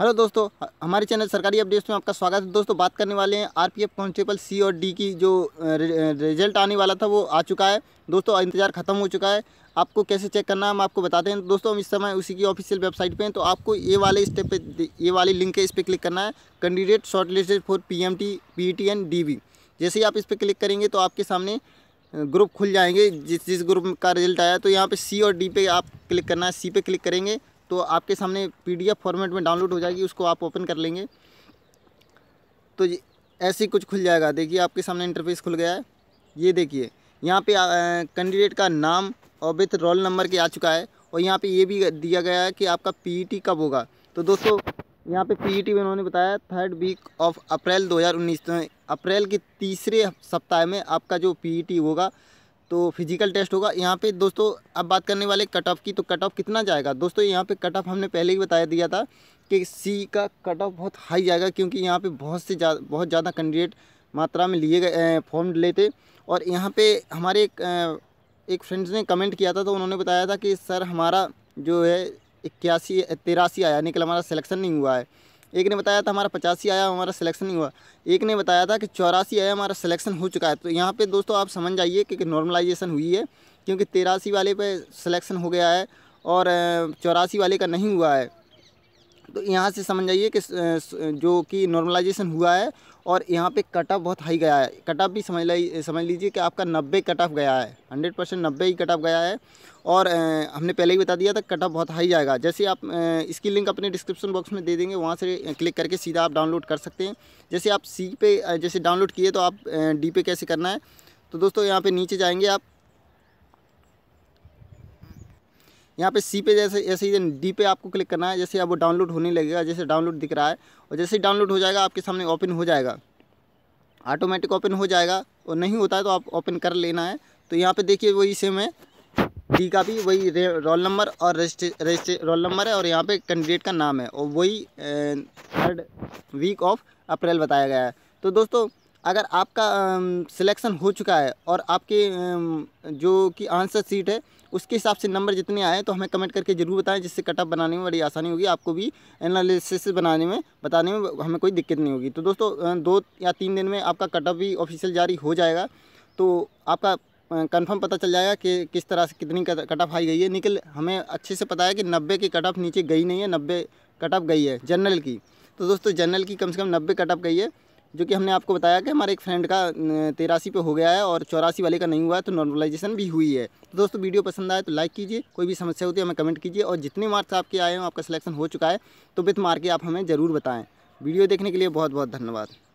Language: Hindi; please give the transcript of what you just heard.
हेलो दोस्तों हमारे चैनल सरकारी अपडेट्स में आपका स्वागत है दोस्तों बात करने वाले हैं आरपीएफ कांस्टेबल सी और डी की जो रिजल्ट आने वाला था वो आ चुका है दोस्तों इंतज़ार ख़त्म हो चुका है आपको कैसे चेक करना है हम आपको बताते हैं दोस्तों हम इस समय उसी की ऑफिशियल वेबसाइट पे हैं तो आपको ये वाले स्टेप पे ये वाली लिंक है इस पर क्लिक करना है candidate shortlisted for P M T P T N D V जैसे ही आप इस पर क्लिक करेंगे तो आपके सामने ग्रुप खुल जाएंगे जिस जिस ग्रुप का रिजल्ट आया तो यहाँ पे सी और डी पे आप क्लिक करना है सी पे क्लिक करेंगे तो आपके सामने पीडीएफ फॉर्मेट में डाउनलोड हो जाएगी उसको आप ओपन कर लेंगे तो ऐसे ही कुछ खुल जाएगा देखिए आपके सामने इंटरफेस खुल गया है ये देखिए यहाँ पे कैंडिडेट का नाम और विथ रोल नंबर के आ चुका है और यहाँ पे ये भी दिया गया है कि आपका पीईटी कब होगा तो दोस्तों यहाँ पे टी में उन्होंने बताया थर्ड वीक ऑफ अप्रैल 2019 तो अप्रैल के तीसरे सप्ताह में आपका जो पीईटी होगा तो फिजिकल टेस्ट होगा यहाँ पे दोस्तों अब बात करने वाले कट ऑफ की तो कट ऑफ कितना जाएगा दोस्तों यहाँ पे कट ऑफ हमने पहले ही बताया दिया था कि सी का कट ऑफ बहुत हाई जाएगा क्योंकि यहाँ पे बहुत से जा, बहुत ज़्यादा कैंडिडेट मात्रा में लिए गए फॉर्म लेते और यहाँ पे हमारे एक, एक फ्रेंड्स ने कमेंट किया था तो उन्होंने बताया था कि सर हमारा जो है इक्यासी तिरासी आया निकल हमारा सिलेक्शन नहीं हुआ है एक ने बताया था हमारा पचासी आया हमारा सिलेक्शन नहीं हुआ एक ने बताया था कि चौरासी आया हमारा सिलेक्शन हो चुका है तो यहाँ पे दोस्तों आप समझ जाइए कि, नॉर्मलाइजेशन हुई है क्योंकि तेरासी वाले पे सिलेक्शन हो गया है और चौरासी वाले का नहीं हुआ है तो यहाँ से समझ जाइए कि जो कि नॉर्मलाइजेशन हुआ है और यहाँ पे कट ऑफ बहुत हाई गया है कट ऑफ भी समझ लाइ समझ लीजिए कि आपका नब्बे कट ऑफ गया है हंड्रेड परसेंट नब्बे ही कट ऑफ गया है और हमने पहले ही बता दिया था कट ऑफ बहुत हाई जाएगा जैसे आप इसकी लिंक अपने डिस्क्रिप्शन बॉक्स में दे देंगे वहाँ से क्लिक करके सीधा आप डाउनलोड कर सकते हैं जैसे आप सी पे जैसे डाउनलोड किए तो आप डी पे कैसे करना है तो दोस्तों यहाँ पर नीचे जाएंगे आप यहाँ पे सी पे जैसे ऐसे ही डी पे आपको क्लिक करना है जैसे अब वो डाउनलोड होने लगेगा जैसे डाउनलोड दिख रहा है और जैसे ही डाउनलोड हो जाएगा आपके सामने ओपन हो जाएगा ऑटोमेटिक ओपन हो जाएगा और नहीं होता है तो आप ओपन कर लेना है तो यहाँ पर देखिए वही सेम है डी का भी वही रोल नंबर और रजिस्ट्रे रोल नंबर है और यहाँ पर कैंडिडेट का नाम है और वही थर्ड वीक ऑफ अप्रैल बताया गया है तो दोस्तों अगर आपका सिलेक्शन हो चुका है और आपके जो कि आंसर सीट है उसके हिसाब से नंबर जितने आए तो हमें कमेंट करके ज़रूर बताएं जिससे कटअप बनाने में बड़ी आसानी होगी आपको भी एनालिसिस बनाने में बताने में हमें कोई दिक्कत नहीं होगी तो दोस्तों दो या तीन दिन में आपका कटअप भी ऑफिशियल जारी हो जाएगा तो आपका कंफर्म पता चल जाएगा कि किस तरह से कितनी कटअप आई गई है निकल हमें अच्छे से पता है कि नब्बे की कट ऑफ नीचे गई नहीं है नब्बे कटअप गई है जनरल की तो दोस्तों जनरल की कम से कम नब्बे कटअप गई है जो कि हमने आपको बताया कि हमारे एक फ्रेंड का तेरासी पे हो गया है और चौरासी वाले का नहीं हुआ है तो नॉर्मलाइजेशन भी हुई है तो दोस्तों वीडियो पसंद आए तो लाइक कीजिए कोई भी समस्या होती है हमें कमेंट कीजिए और जितने मार्क्स आपके आए हों आपका सिलेक्शन हो चुका है तो विथ मार के आप हमें ज़रूर बताएँ वीडियो देखने के लिए बहुत बहुत धन्यवाद